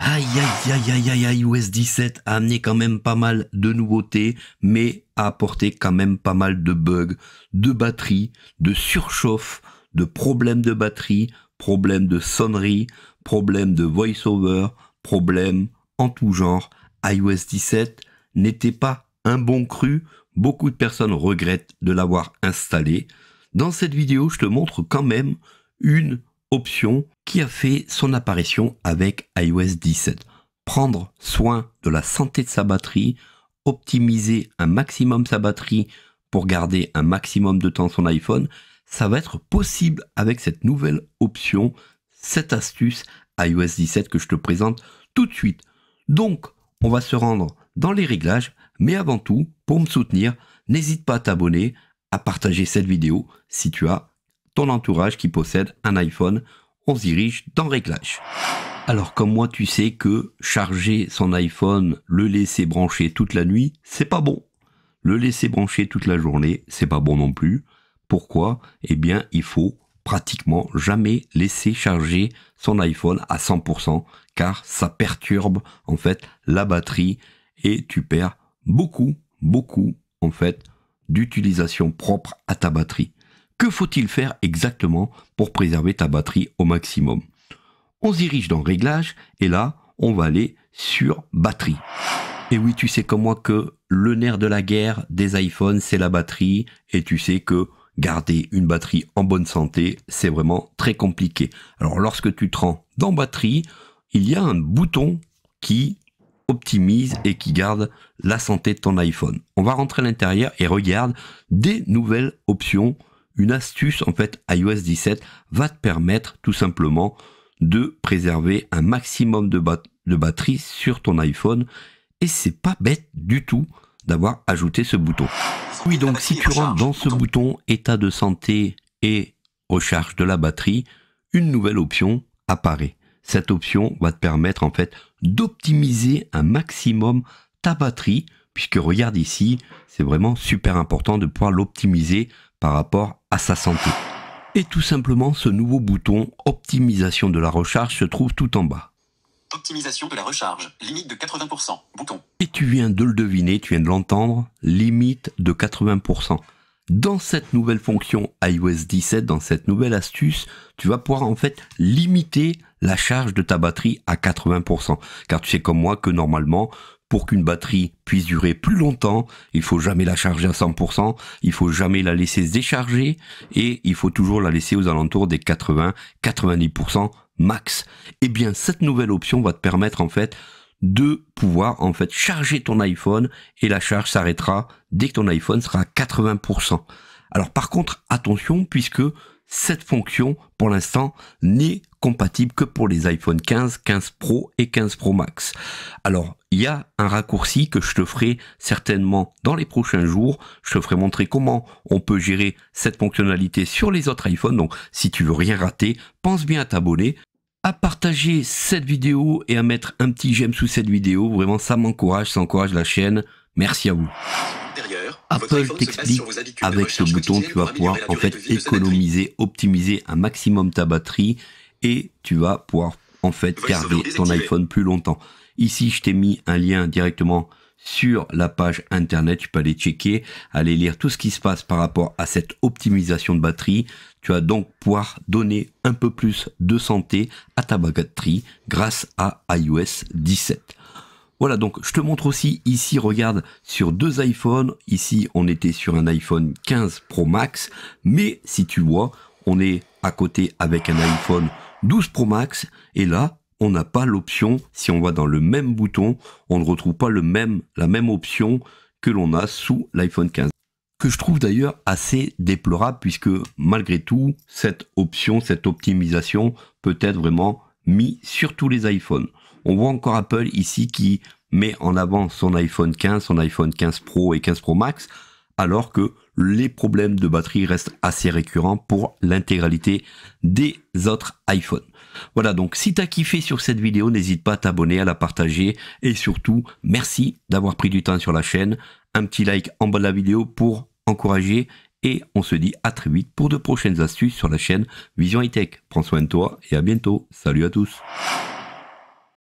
Aïe, aïe, aïe, aïe, aïe, aïe, iOS 17 a amené quand même pas mal de nouveautés, mais a apporté quand même pas mal de bugs, de batterie, de surchauffe, de problèmes de batterie, problèmes de sonnerie, problèmes de voice-over, problèmes en tout genre. iOS 17 n'était pas un bon cru, beaucoup de personnes regrettent de l'avoir installé. Dans cette vidéo, je te montre quand même une option qui a fait son apparition avec iOS 17. Prendre soin de la santé de sa batterie, optimiser un maximum sa batterie pour garder un maximum de temps son iPhone, ça va être possible avec cette nouvelle option, cette astuce iOS 17 que je te présente tout de suite. Donc, on va se rendre dans les réglages, mais avant tout, pour me soutenir, n'hésite pas à t'abonner, à partager cette vidéo si tu as entourage qui possède un iPhone, on se dirige dans Réglage. Alors comme moi tu sais que charger son iPhone, le laisser brancher toute la nuit, c'est pas bon. Le laisser brancher toute la journée, c'est pas bon non plus. Pourquoi Eh bien il faut pratiquement jamais laisser charger son iPhone à 100% car ça perturbe en fait la batterie et tu perds beaucoup, beaucoup en fait d'utilisation propre à ta batterie. Que faut-il faire exactement pour préserver ta batterie au maximum On se dirige dans Réglages et là, on va aller sur Batterie. Et oui, tu sais comme moi que le nerf de la guerre des iPhones, c'est la batterie et tu sais que garder une batterie en bonne santé, c'est vraiment très compliqué. Alors lorsque tu te rends dans batterie, il y a un bouton qui optimise et qui garde la santé de ton iPhone. On va rentrer à l'intérieur et regarde des nouvelles options une astuce en fait iOS 17 va te permettre tout simplement de préserver un maximum de, de batterie sur ton iPhone et c'est pas bête du tout d'avoir ajouté ce bouton. Oui donc si tu rentres dans ce bouton état de santé et recharge de la batterie, une nouvelle option apparaît. Cette option va te permettre en fait d'optimiser un maximum ta batterie puisque regarde ici, c'est vraiment super important de pouvoir l'optimiser par rapport à sa santé. Et tout simplement, ce nouveau bouton Optimisation de la recharge se trouve tout en bas. Optimisation de la recharge, limite de 80%, bouton. Et tu viens de le deviner, tu viens de l'entendre, limite de 80%. Dans cette nouvelle fonction iOS 17, dans cette nouvelle astuce, tu vas pouvoir en fait limiter la charge de ta batterie à 80%. Car tu sais comme moi que normalement, pour qu'une batterie puisse durer plus longtemps, il faut jamais la charger à 100%, il faut jamais la laisser se décharger et il faut toujours la laisser aux alentours des 80-90% max. Eh bien, cette nouvelle option va te permettre en fait de pouvoir en fait charger ton iPhone et la charge s'arrêtera dès que ton iPhone sera à 80%. Alors par contre, attention, puisque cette fonction, pour l'instant, n'est compatible que pour les iPhone 15, 15 Pro et 15 Pro Max. Alors, il y a un raccourci que je te ferai certainement dans les prochains jours. Je te ferai montrer comment on peut gérer cette fonctionnalité sur les autres iPhones. Donc, si tu veux rien rater, pense bien à t'abonner à partager cette vidéo et à mettre un petit j'aime sous cette vidéo. Vraiment, ça m'encourage, ça encourage la chaîne. Merci à vous. Apple t'explique avec ce bouton, tu vas pouvoir en fait économiser, optimiser un maximum ta batterie et tu vas pouvoir en fait garder ton iPhone plus longtemps. Ici, je t'ai mis un lien directement sur la page internet, tu peux aller checker, aller lire tout ce qui se passe par rapport à cette optimisation de batterie. Tu vas donc pouvoir donner un peu plus de santé à ta batterie grâce à iOS 17. Voilà, donc je te montre aussi ici, regarde, sur deux iPhones. Ici, on était sur un iPhone 15 Pro Max, mais si tu vois, on est à côté avec un iPhone 12 Pro Max, et là, on n'a pas l'option, si on va dans le même bouton, on ne retrouve pas le même, la même option que l'on a sous l'iPhone 15 que je trouve d'ailleurs assez déplorable puisque malgré tout, cette option, cette optimisation peut être vraiment mise sur tous les iPhones. On voit encore Apple ici qui met en avant son iPhone 15, son iPhone 15 Pro et 15 Pro Max, alors que les problèmes de batterie restent assez récurrents pour l'intégralité des autres iPhones. Voilà, donc si tu as kiffé sur cette vidéo, n'hésite pas à t'abonner, à la partager et surtout, merci d'avoir pris du temps sur la chaîne. Un petit like en bas de la vidéo pour encourager et on se dit à très vite pour de prochaines astuces sur la chaîne Vision ITech. Tech. Prends soin de toi et à bientôt. Salut à tous.